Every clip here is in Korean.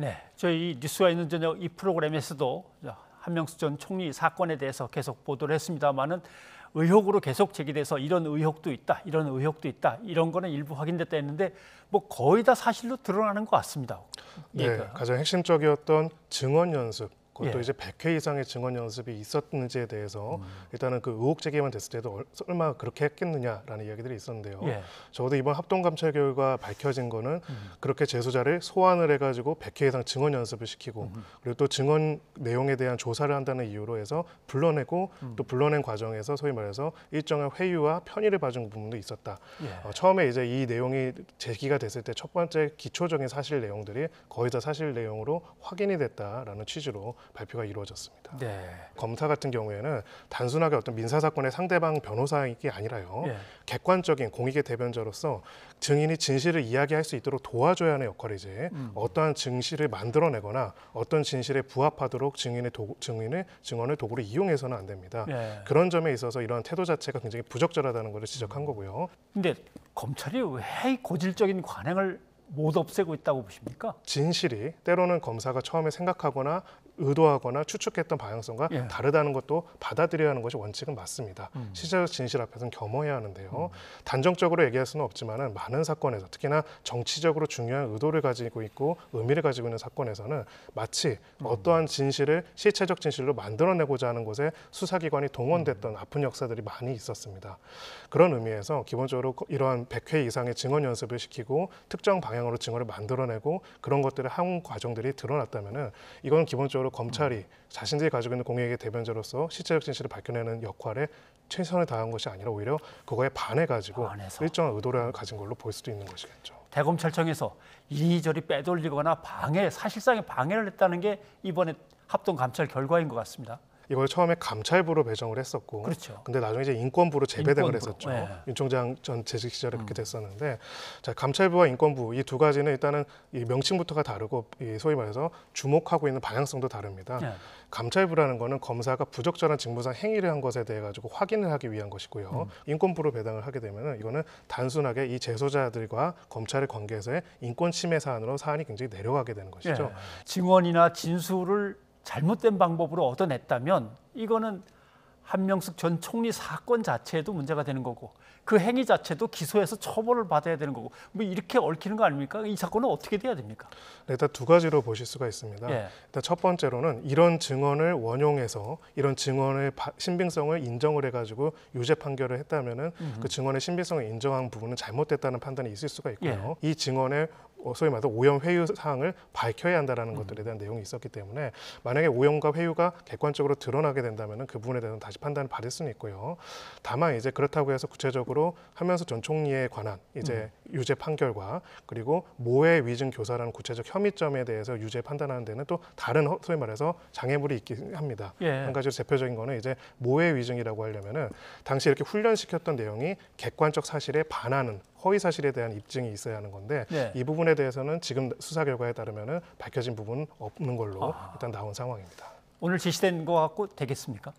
네, 저희 뉴스가 있는 저녁 이 프로그램에서도 한명숙전 총리 사건에 대해서 계속 보도를 했습니다만은 의혹으로 계속 제기돼서 이런 의혹도 있다, 이런 의혹도 있다, 이런 거는 일부 확인됐다 했는데 뭐 거의 다 사실로 드러나는 것 같습니다. 네, 얘기가. 예, 그 가장 핵심적이었던 증언 연습, 그것도 예. 이제 100회 이상의 증언 연습이 있었는지에 대해서 음. 일단은 그 의혹 제기만 됐을 때도 얼마 그렇게 했겠느냐라는 이야기들이 있었는데요. 예. 적어도 이번 합동 감찰 결과 밝혀진 거는 음. 그렇게 재소자를 소환을 해가지고 100회 이상 증언 연습을 시키고 음. 그리고 또 증언 내용에 대한 조사를 한다는 이유로 해서 불러내고 음. 또 불러낸 과정에서 소위 말해서 일정한 회유와 편의를 봐준 부분도 있었다. 예. 어, 처음에 이제 이 내용이 제기가 됐을 때 첫 번째 기초적인 사실 내용들이 거의 다 사실 내용으로 확인이 됐다라는 취지로 발표가 이루어졌습니다. 네. 검사 같은 경우에는 단순하게 어떤 민사 사건의 상대방 변호사인게 아니라요. 네. 객관적인 공익의 대변자로서 증인이 진실을 이야기할 수 있도록 도와줘야 하는 역할이지 음. 어떠한 증시를 만들어내거나 어떤 진실에 부합하도록 증인의 도, 증인의 증언을 도구로 이용해서는 안 됩니다. 네. 그런 점에 있어서 이러한 태도 자체가 굉장히 부적절하다는 것을 지적한 음. 거고요. 근데 검찰이 왜 고질적인 관행을 못 없애고 있다고 보십니까? 진실이 때로는 검사가 처음에 생각하거나 의도하거나 추측했던 방향성과 예. 다르다는 것도 받아들여야 하는 것이 원칙은 맞습니다. 음. 시자 진실 앞에서는 겸허해야 하는데요. 음. 단정적으로 얘기할 수는 없지만 많은 사건에서 특히나 정치적으로 중요한 의도를 가지고 있고 의미를 가지고 있는 사건에서는 마치 음. 어떠한 진실을 실체적 진실로 만들어내고자 하는 것에 수사기관이 동원됐던 음. 아픈 역사들이 많이 있었습니다. 그런 의미에서 기본적으로 이러한 100회 이상의 증언 연습을 시키고 특정 방향 방향으로 증거를 만들어내고 그런 것들을 한 과정들이 드러났다면은 이건 기본적으로 검찰이 자신들이 가지고 있는 공익의 대변자로서 실체적 진실을 밝혀내는 역할에 최선을 다한 것이 아니라 오히려 그거에 반해 가지고 일정한 의도를 가진 걸로 볼 수도 있는 것이겠죠. 대검찰청에서 이리저리 빼돌리거나 방해, 사실상의 방해를 했다는 게 이번에 합동 감찰 결과인 것 같습니다. 이걸 처음에 감찰부로 배정을 했었고, 그렇죠. 근데 나중에 이제 인권부로 재배당을 했었죠. 네. 예. 윤 총장 전 재직 시절에 음. 그렇게 됐었는데, 자 감찰부와 인권부 이 두 가지는 일단은 이 명칭부터가 다르고 이 소위 말해서 주목하고 있는 방향성도 다릅니다. 네. 감찰부라는 거는 검사가 부적절한 직무상 행위를 한 것에 대해 가지고 확인을 하기 위한 것이고요. 음. 인권부로 배당을 하게 되면은 이거는 단순하게 이제소자들과 검찰의 관계에서의 인권 침해 사안으로 사안이 굉장히 내려가게 되는 것이죠. 예. 증언이나 진술을 잘못된 방법으로 얻어냈다면 이거는 한명숙 전 총리 사건 자체도 문제가 되는 거고 그 행위 자체도 기소해서 처벌을 받아야 되는 거고 뭐 이렇게 얽히는 거 아닙니까? 이 사건은 어떻게 돼야 됩니까? 네, 일단 두 가지로 보실 수가 있습니다. 예. 일단 첫 번째로는 이런 증언을 원용해서 이런 증언의 신빙성을 인정을 해가지고 유죄 판결을 했다면그 증언의 신빙성을 인정한 부분은 잘못됐다는 판단이 있을 수가 있고요. 예. 이 증언의 소위 말해서 오염 회유 사항을 밝혀야 한다라는 음. 것들에 대한 내용이 있었기 때문에 만약에 오염과 회유가 객관적으로 드러나게 된다면 그 부분에 대해서 다시 판단을 받을 수는 있고요. 다만 이제 그렇다고 해서 구체적으로 하면서 전 총리에 관한 이제 음. 유죄 판결과 그리고 모의 위증 교사라는 구체적 혐의점에 대해서 유죄 판단하는 데는 또 다른 소위 말해서 장애물이 있긴 합니다. 예. 한 가지로 대표적인 거는 이제 모의 위증이라고 하려면은 당시 이렇게 훈련시켰던 내용이 객관적 사실에 반하는 허위 사실에 대한 입증이 있어야 하는 건데 네. 이 부분에 대해서는 지금 수사 결과에 따르면 은 밝혀진 부분 없는 걸로 아. 일단 나온 상황입니다. 오늘 지시된 거 갖고 되겠습니까?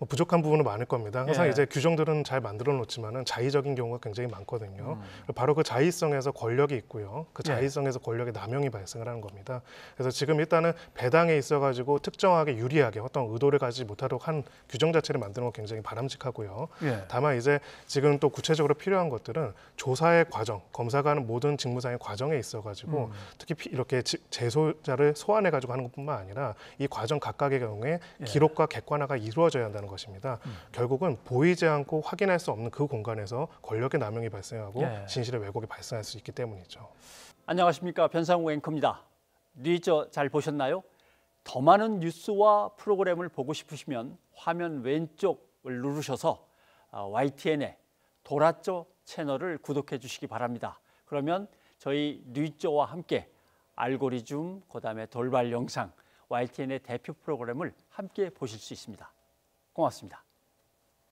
뭐 부족한 부분은 많을 겁니다. 항상 예. 이제 규정들은 잘 만들어 놓지만은 자의적인 경우가 굉장히 많거든요. 음. 바로 그 자의성에서 권력이 있고요. 그 예. 자의성에서 권력의 남용이 발생을 하는 겁니다. 그래서 지금 일단은 배당에 있어 가지고 특정하게 유리하게 어떤 의도를 가지 못하도록 한 규정 자체를 만드는 건 굉장히 바람직하고요. 예. 다만 이제 지금 또 구체적으로 필요한 것들은 조사의 과정, 검사가 하는 모든 직무상의 과정에 있어 가지고 음. 특히 이렇게 제소자를 소환해 가지고 하는 것뿐만 아니라 이 과정 각각의 경우에 예. 기록과 객관화가 이루어져야 한다는 것입니다. 음. 결국은 보이지 않고 확인할 수 없는 그 공간에서 권력의 남용이 발생하고 예. 진실의 왜곡이 발생할 수 있기 때문이죠. 안녕하십니까 변상우 앵커입니다. 리저 잘 보셨나요? 더 많은 뉴스와 프로그램을 보고 싶으시면 화면 왼쪽을 누르셔서 YTN의 아, 도라쪼 채널을 구독해 주시기 바랍니다. 그러면 저희 뉴저와 함께 알고리즘, 그다음에 돌발 영상, YTN의 대표 프로그램을 함께 보실 수 있습니다. 고맙습니다.